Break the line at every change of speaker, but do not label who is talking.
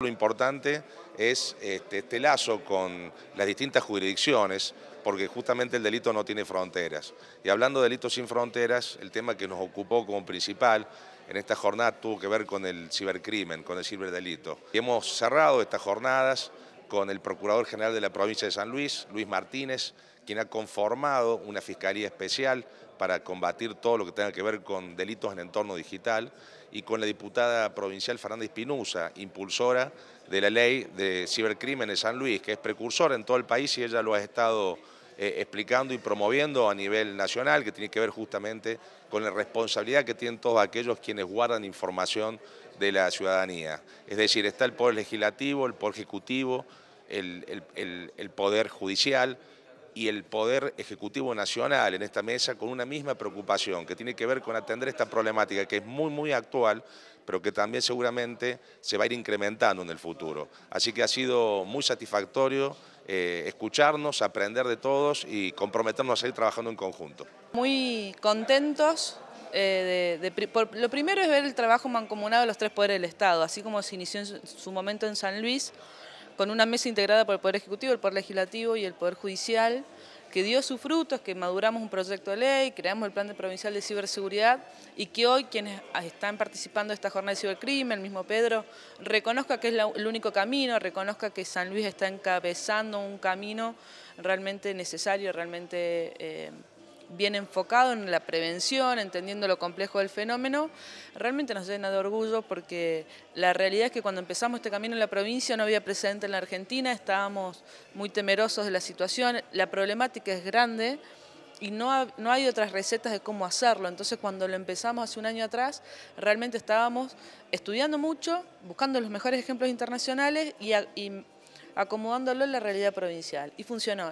Lo importante es este, este, lazo con las distintas jurisdicciones, porque justamente el delito no tiene fronteras. Y hablando de delitos sin fronteras, el tema que nos ocupó como principal en esta jornada tuvo que ver con el cibercrimen, con el ciberdelito. Y hemos cerrado estas jornadas con el Procurador General de la provincia de San Luis, Luis Martínez, quien ha conformado una Fiscalía Especial para combatir todo lo que tenga que ver con delitos en entorno digital, y con la diputada provincial Fernanda Espinusa, impulsora de la ley de cibercrimen en San Luis, que es precursora en todo el país y ella lo ha estado eh, explicando y promoviendo a nivel nacional, que tiene que ver justamente con la responsabilidad que tienen todos aquellos quienes guardan información de la ciudadanía. Es decir, está el Poder Legislativo, el Poder Ejecutivo, el Poder Judicial, y el Poder Ejecutivo Nacional en esta mesa con una misma preocupación que tiene que ver con atender esta problemática que es muy, muy actual, pero que también seguramente se va a ir incrementando en el futuro. Así que ha sido muy satisfactorio eh, escucharnos, aprender de todos y comprometernos a seguir trabajando en conjunto.
Muy contentos. Eh, de, lo primero es ver el trabajo mancomunado de los tres poderes del Estado, así como se inició en su momento en San Luis, con una mesa integrada por el Poder Ejecutivo, el Poder Legislativo y el Poder Judicial, que dio sus frutos, que maduramos un proyecto de ley, creamos el Plan Provincial de Ciberseguridad y que hoy quienes están participando de esta jornada de cibercrimen, el mismo Pedro, reconozca que es el único camino, reconozca que San Luis está encabezando un camino realmente necesario, realmente... Eh, bien enfocado en la prevención, entendiendo lo complejo del fenómeno, realmente nos llena de orgullo porque la realidad es que cuando empezamos este camino en la provincia no había presente en la Argentina, estábamos muy temerosos de la situación, la problemática es grande y no, no, hay otras recetas de cómo hacerlo. Entonces cuando lo empezamos hace un año atrás, realmente estábamos estudiando mucho, buscando los mejores ejemplos internacionales y, y acomodándolo en la realidad provincial. Y funcionó.